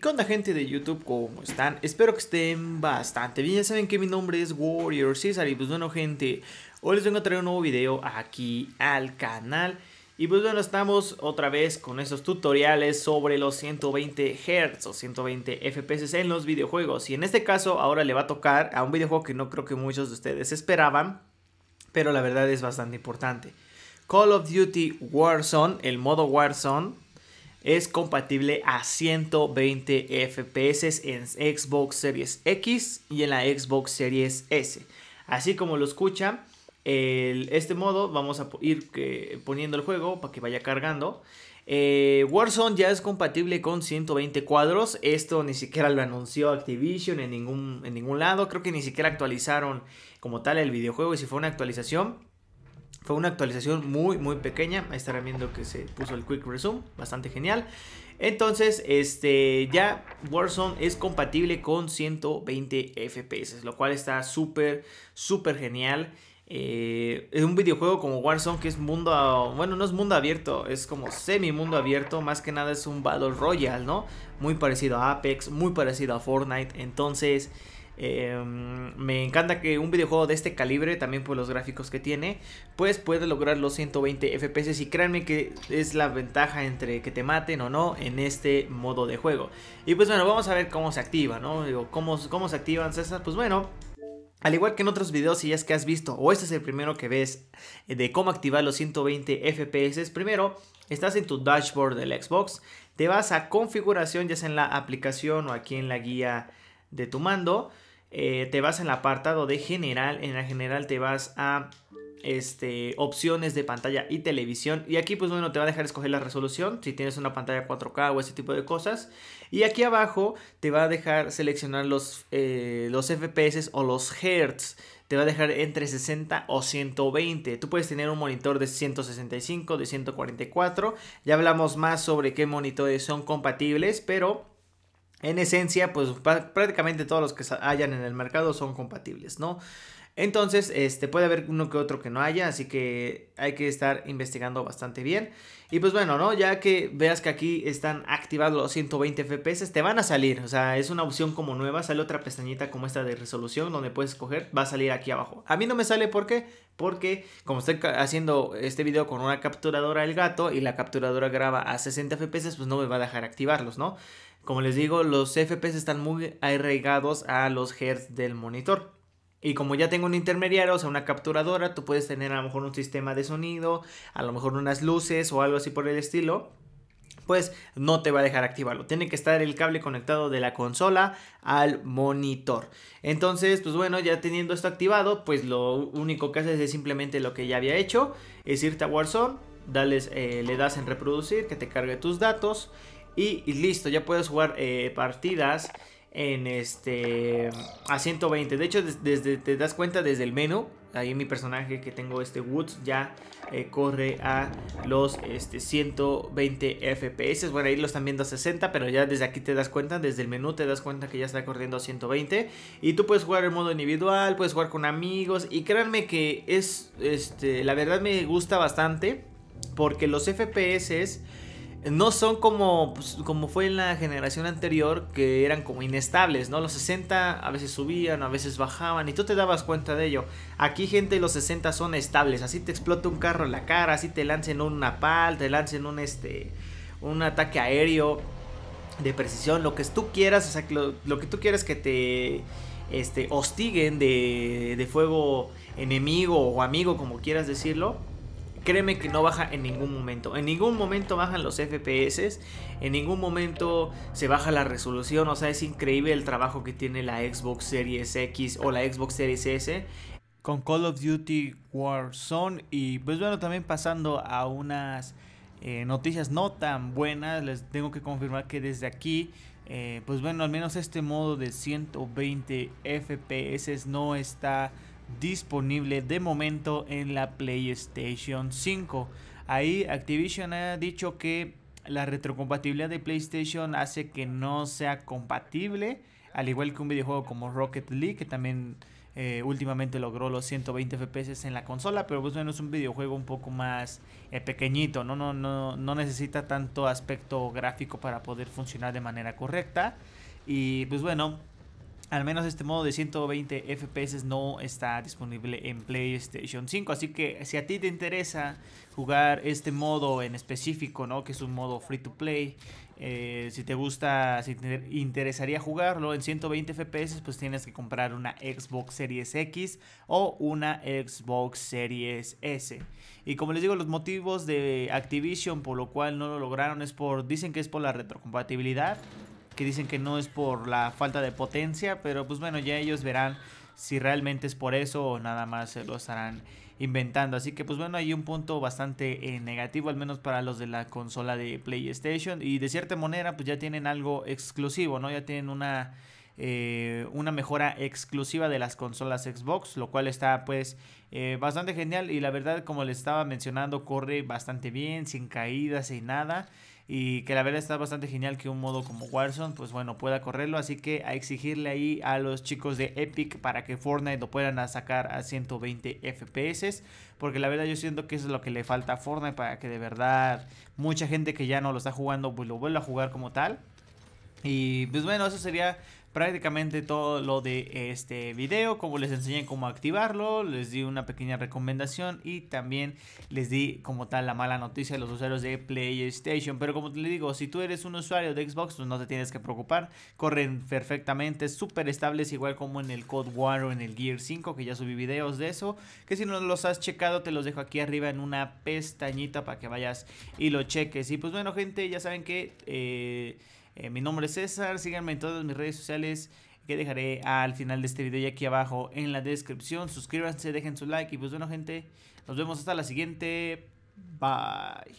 ¿Qué onda gente de YouTube? ¿Cómo están? Espero que estén bastante bien. Ya saben que mi nombre es Warrior César y pues bueno gente, hoy les vengo a traer un nuevo video aquí al canal. Y pues bueno, estamos otra vez con estos tutoriales sobre los 120 Hz o 120 FPS en los videojuegos. Y en este caso ahora le va a tocar a un videojuego que no creo que muchos de ustedes esperaban, pero la verdad es bastante importante. Call of Duty Warzone, el modo Warzone es compatible a 120 FPS en Xbox Series X y en la Xbox Series S. Así como lo escucha, este modo vamos a ir eh, poniendo el juego para que vaya cargando. Eh, Warzone ya es compatible con 120 cuadros. Esto ni siquiera lo anunció Activision en ningún, en ningún lado. Creo que ni siquiera actualizaron como tal el videojuego y si fue una actualización. Fue una actualización muy, muy pequeña. Ahí estarán viendo que se puso el Quick Resume. Bastante genial. Entonces, este, ya Warzone es compatible con 120 FPS, lo cual está súper, súper genial. Eh, es un videojuego como Warzone que es mundo, bueno, no es mundo abierto, es como semi mundo abierto, más que nada es un Battle Royale, ¿no? Muy parecido a Apex, muy parecido a Fortnite, entonces Em, me encanta que un videojuego de este calibre, también por los gráficos que tiene, pues puede lograr los 120 FPS y créanme que es la ventaja entre que te maten o no en este modo de juego. Y pues bueno, vamos a ver cómo se activa, ¿no? Digo, ¿cómo, se activan esas? Pues bueno... Al igual que en otros videos, si ya es que has visto o este es el primero que ves eh, de cómo activar los 120 FPS, primero estás en tu dashboard del Xbox, te vas a configuración ya sea en la aplicación o aquí en la guía de tu mando, eh, te vas en el apartado de general, en la general te vas a este, opciones de pantalla y televisión. Y aquí, pues bueno, te va a dejar escoger la resolución, si tienes una pantalla 4K o ese tipo de cosas. Y aquí abajo te va a dejar seleccionar los, eh, los FPS o los Hertz. Te va a dejar entre 60 o 120. Tú puedes tener un monitor de 165, de 144. Ya hablamos más sobre qué monitores son compatibles, pero en esencia, pues prácticamente todos los que hayan en el mercado son compatibles, ¿no? Entonces, este, puede haber uno que otro que no haya, así que hay que estar investigando bastante bien. Y pues bueno, ¿no? Ya que veas que aquí están activados los 120 FPS, te van a salir. O sea, es una opción como nueva, sale otra pestañita como esta de resolución donde puedes escoger, va a salir aquí abajo. A mí no me sale ¿por qué? porque como estoy haciendo este video con una capturadora del gato y la capturadora graba a 60 FPS, pues no me va a dejar activarlos, ¿no? Como les digo, los FPS están muy arraigados a los hertz del monitor. Y como ya tengo un intermediario, o sea, una capturadora, tú puedes tener a lo mejor un sistema de sonido, a lo mejor unas luces o algo así por el estilo, pues no te va a dejar activarlo. Tiene que estar el cable conectado de la consola al monitor. Entonces, pues bueno, ya teniendo esto activado, pues lo único que haces es simplemente lo que ya había hecho, es irte a Warzone, eh, le das en reproducir, que te cargue tus datos y, listo, ya puedes jugar eh, partidas en este a 120. De hecho, desde, te das cuenta desde el menú. Ahí mi personaje que tengo este Woods ya eh, corre a los este, 120 FPS. Bueno, ahí lo están viendo a 60, pero ya desde aquí te das cuenta, desde el menú te das cuenta que ya está corriendo a 120. Y tú puedes jugar en modo individual, puedes jugar con amigos. Y créanme que es, este, la verdad me gusta bastante porque los FPS no son como, pues, como fue en la generación anterior, que eran como inestables, ¿no? Los 60 a veces subían, a veces bajaban, y tú te dabas cuenta de ello. Aquí, gente, los 60 son estables. Así te explota un carro en la cara, así te lancen un pal, te lancen un, este, un ataque aéreo de precisión, lo que tú quieras, o sea, lo, que tú quieras que te este, hostiguen de, de fuego enemigo o amigo, como quieras decirlo créeme que no baja en ningún momento. En ningún momento bajan los FPS, en ningún momento se baja la resolución. O sea, es increíble el trabajo que tiene la Xbox Series X o la Xbox Series S. Con Call of Duty Warzone y pues bueno, también pasando a unas eh, noticias no tan buenas, les tengo que confirmar que desde aquí eh, pues bueno, al menos este modo de 120 FPS no está disponible de momento en la PlayStation 5. Ahí Activision ha dicho que la retrocompatibilidad de PlayStation hace que no sea compatible, al igual que un videojuego como Rocket League, que también eh, últimamente logró los 120 FPS en la consola, pero pues bueno, es un videojuego un poco más eh, pequeñito, No, no, no necesita tanto aspecto gráfico para poder funcionar de manera correcta. Y pues bueno, al menos este modo de 120 FPS no está disponible en PlayStation 5. Así que si a ti te interesa jugar este modo en específico, ¿no? Que es un modo free to play. Eh, si te gusta, si te interesaría jugarlo en 120 FPS, pues tienes que comprar una Xbox Series X o una Xbox Series S. Y como les digo, los motivos de Activision por lo cual no lo lograron es por, dicen que es por la retrocompatibilidad que dicen que no es por la falta de potencia, pero pues bueno, ya ellos verán si realmente es por eso o nada más se lo estarán inventando. Así que pues bueno, hay un punto bastante eh, negativo, al menos para los de la consola de PlayStation. Y de cierta manera, pues ya tienen algo exclusivo, ¿no? Ya tienen una eh, una mejora exclusiva de las consolas Xbox, lo cual está pues eh, bastante genial y la verdad como les estaba mencionando corre bastante bien, sin caídas, sin nada y que la verdad está bastante genial que un modo como Warzone, pues bueno, pueda correrlo. Así que a exigirle ahí a los chicos de Epic para que Fortnite lo puedan sacar a 120 FPS. Porque la verdad yo siento que eso es lo que le falta a Fortnite para que de verdad mucha gente que ya no lo está jugando, pues lo vuelva a jugar como tal. Y pues bueno, eso sería prácticamente todo lo de este video, como les enseñé cómo activarlo, les di una pequeña recomendación y también les di como tal la mala noticia de los usuarios de PlayStation. Pero como te digo, si tú eres un usuario de Xbox, pues no te tienes que preocupar, corren perfectamente, súper estables, igual como en el Code War o en el Gear 5, que ya subí videos de eso, que si no los has checado, te los dejo aquí arriba en una pestañita para que vayas y lo cheques. Y pues bueno, gente, ya saben que... Eh, eh, mi nombre es César, síganme en todas mis redes sociales que dejaré al final de este video y aquí abajo en la descripción. Suscríbanse, dejen su like y pues bueno gente, nos vemos hasta la siguiente. Bye.